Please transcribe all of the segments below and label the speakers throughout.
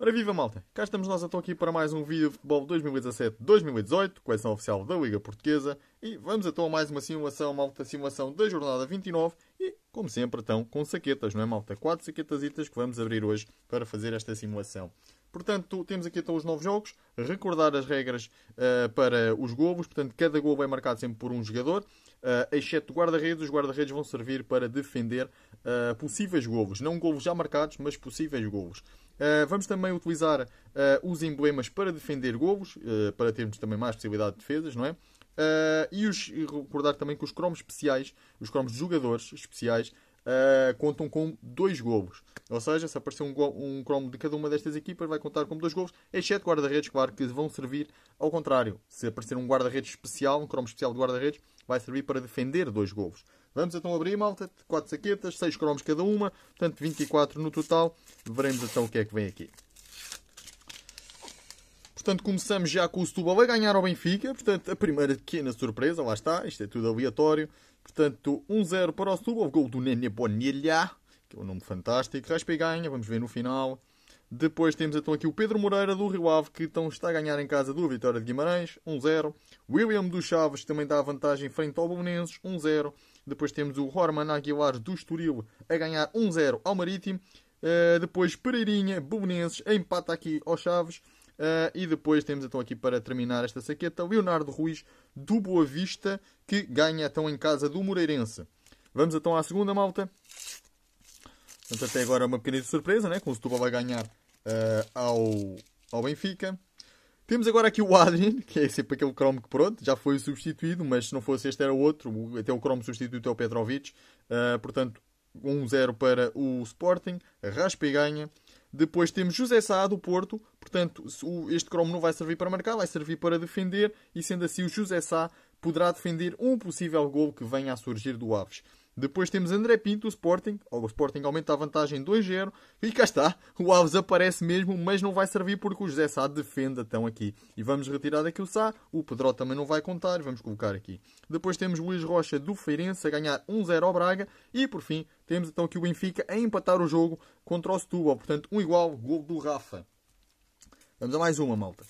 Speaker 1: Ora viva malta, cá estamos nós então aqui para mais um vídeo de futebol 2017-2018, coleção oficial da Liga Portuguesa, e vamos então a mais uma simulação, malta, simulação da jornada 29, e como sempre então com saquetas, não é malta? Quatro saquetasitas que vamos abrir hoje para fazer esta simulação. Portanto, temos aqui então os novos jogos, recordar as regras uh, para os golos, portanto cada gol é marcado sempre por um jogador, uh, exceto guarda-redes, os guarda-redes vão servir para defender uh, possíveis golos, não golos já marcados, mas possíveis golos. Eh, vamos também utilizar uh, os emblemas para defender golos, uh, eh, para termos também mais possibilidade de defesas, não é? e, os, e recordar também que os cromos especiais, os cromos de jogadores especiais, uh, contam com dois golos. Ou seja, se aparecer um, um cromo de cada uma destas equipas, vai contar com dois golos, exceto guarda-redes, claro, que vão servir ao contrário. Se aparecer um guarda-redes especial, um cromo especial de guarda-redes, vai servir para defender dois golos. Vamos então abrir, malta, 4 saquetas, 6 cromos cada uma, portanto 24 no total. Veremos então o que é que vem aqui. Portanto, começamos já com o Setúbal a ganhar ao Benfica. Portanto, a primeira pequena surpresa, lá está, isto é tudo aleatório. Portanto, 1-0 para o Setúbal, gol do Nene Bonilha, que é um nome fantástico. Raspa e ganha, vamos ver no final. Depois temos então aqui o Pedro Moreira do Rio Ave, que então está a ganhar em casa do Vitória de Guimarães, 1-0. William dos Chaves também dá vantagem frente ao Bolonenses, 1-0. Depois temos o Horman Aguilar do Estoril a ganhar 1-0 ao Marítimo. Uh, depois Pereirinha, Bolonenses, empata aqui ao Chaves. Uh, e depois temos então aqui para terminar esta saqueta o Leonardo Ruiz do Boa Vista que ganha então em casa do Moreirense. Vamos então à segunda malta. Portanto, até agora uma pequena surpresa, né? com o Setúbal vai ganhar uh, ao, ao Benfica. Temos agora aqui o Adrien, que é sempre aquele cromo que pronto, já foi substituído, mas se não fosse este era outro, até o cromo substituto é o Petrovic. Uh, portanto, 1-0 para o Sporting, raspa e ganha. Depois temos José Sá do Porto, portanto, este cromo não vai servir para marcar, vai servir para defender, e sendo assim o José Sá poderá defender um possível gol que venha a surgir do Aves. Depois temos André Pinto, o Sporting. O Sporting aumenta a vantagem 2-0. E cá está, o Aves aparece mesmo, mas não vai servir porque o José Sá defende então aqui. E vamos retirar daqui o Sá. O Pedro também não vai contar, vamos colocar aqui. Depois temos Luís Rocha do Feirense a ganhar 1-0 ao Braga. E por fim, temos então aqui o Benfica a empatar o jogo contra o Setúbal. Portanto, um igual, gol do Rafa. Vamos a mais uma, malta.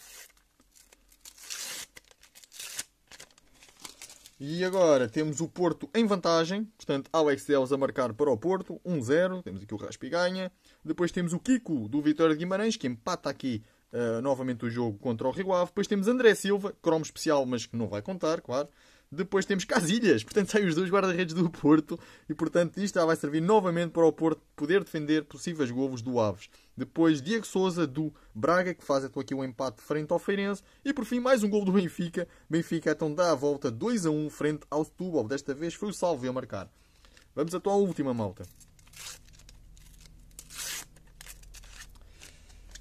Speaker 1: E agora temos o Porto em vantagem, portanto, Alex Deus a marcar para o Porto, 1-0, temos aqui o Raspi ganha. Depois temos o Kiko do Vitória de Guimarães, que empata aqui uh, novamente o jogo contra o Rio Ave. Depois temos André Silva, cromo especial, mas que não vai contar, claro. Depois temos Casilhas, portanto, saem os dois guarda-redes do Porto, e portanto, isto já vai servir novamente para o Porto poder defender possíveis golos do Aves. Depois Diego Souza do Braga, que faz então aqui um empate frente ao Feirense. E por fim, mais um gol do Benfica. Benfica então dá a volta 2 a 1 frente ao Setúbal. Desta vez foi o Salve a marcar. Vamos à tua última malta.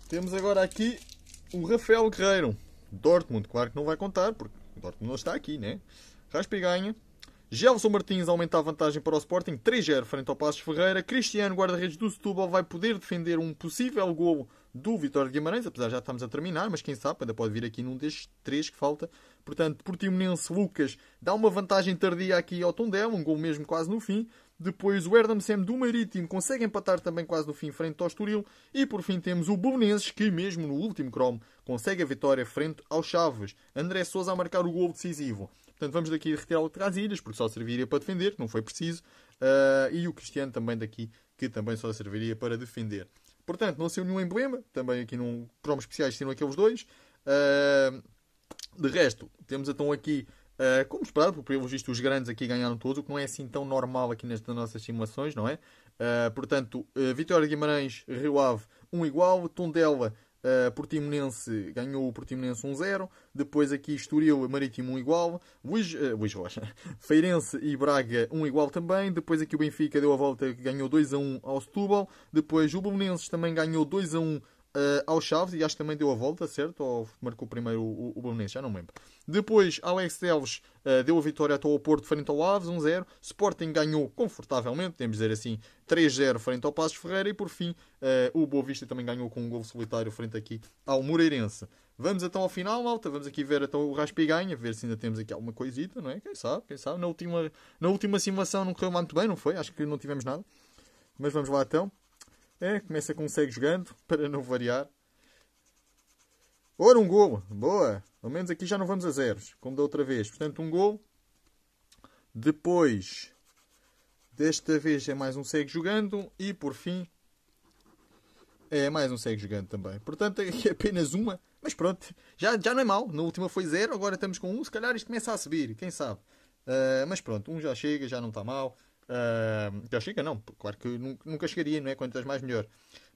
Speaker 1: Temos agora aqui o Rafael Guerreiro. Dortmund, claro que não vai contar, porque Dortmund não está aqui, né? Raspi ganha Gelson Martins aumenta a vantagem para o Sporting 3-0 frente ao Passos Ferreira. Cristiano Guarda-Redes do Setúbal vai poder defender um possível gol do Vitória de Guimarães, apesar de já estamos a terminar, mas quem sabe ainda pode vir aqui num destes três que falta. Portanto, Portimonense Lucas dá uma vantagem tardia aqui ao Tondela, um gol mesmo quase no fim. Depois o Erdemsem do Marítimo consegue empatar também quase no fim frente ao Estoril. E por fim temos o Bolonenses que mesmo no último cromo consegue a vitória frente ao Chaves. André Sousa a marcar o gol decisivo. Portanto, vamos daqui retirar o Trasilhas, porque só serviria para defender, não foi preciso. Uh, e o Cristiano também daqui, que também só serviria para defender. Portanto, não saiu nenhum emblema. Também aqui num cromo especiais tinham aqueles dois. Uh, de resto, temos então aqui Uh, como esperado, porque pelo visto os grandes aqui ganharam todos, o que não é assim tão normal aqui nas, nossas simulações, não é? Uh, portanto, uh, Vitória de Guimarães, Rio Ave, 1 um igual. Tondela, uh, Portimonense, ganhou o Portimonense 1-0. Um Depois aqui Estoril, Marítimo 1 um igual. Luís, Luís Rocha, Feirense e Braga 1 igual também. Depois aqui o Benfica deu a volta, ganhou 2-1 ao Setúbal. Depois o Belenenses também ganhou 2-1 uh, ao Chaves e acho que também deu a volta, certo? Ou marcou primeiro o, o, o já não me lembro. Depois, Alex Elves uh, eh, deu a vitória ao Porto frente ao Aves, 1-0. Sporting ganhou confortavelmente, temos de dizer assim, 3-0 frente ao Passos Ferreira. E por fim, uh, o Boa Vista também ganhou com um gol solitário frente aqui ao Moreirense. Vamos então ao final, malta. Vamos aqui ver então o Raspa ganha, ver se ainda temos aqui alguma coisita, não é? Quem sabe, quem sabe. Na última, na última simulação não correu muito bem, não foi? Acho que não tivemos nada. Mas vamos lá então. É, começa é com um segue jogando, para não variar. Ora, um golo. Boa. Ao menos aqui já não vamos a zeros, como da outra vez. Portanto, um golo. Depois, desta vez é mais um segue jogando. E, por fim, é mais um segue jogando também. Portanto, aqui é apenas uma. Mas pronto, já, já não é mal. Na última foi zero, agora estamos com um. Se calhar isto começa a subir, quem sabe. Uh, mas pronto, um já chega, já não está mal. Uh, já chega? Não, claro que nunca chegaria, não é? Quantas mais, melhor.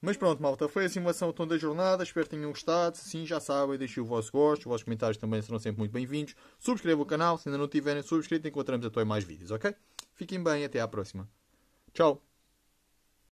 Speaker 1: Mas pronto, malta, foi a simulação do tom da jornada. Espero que tenham gostado. Se sim, já sabem, deixem o vosso gosto. Os vossos comentários também serão sempre muito bem-vindos. Subscrevam o canal, se ainda não tiverem subscrito, encontramos até mais vídeos, ok? Fiquem bem, até à próxima. Tchau!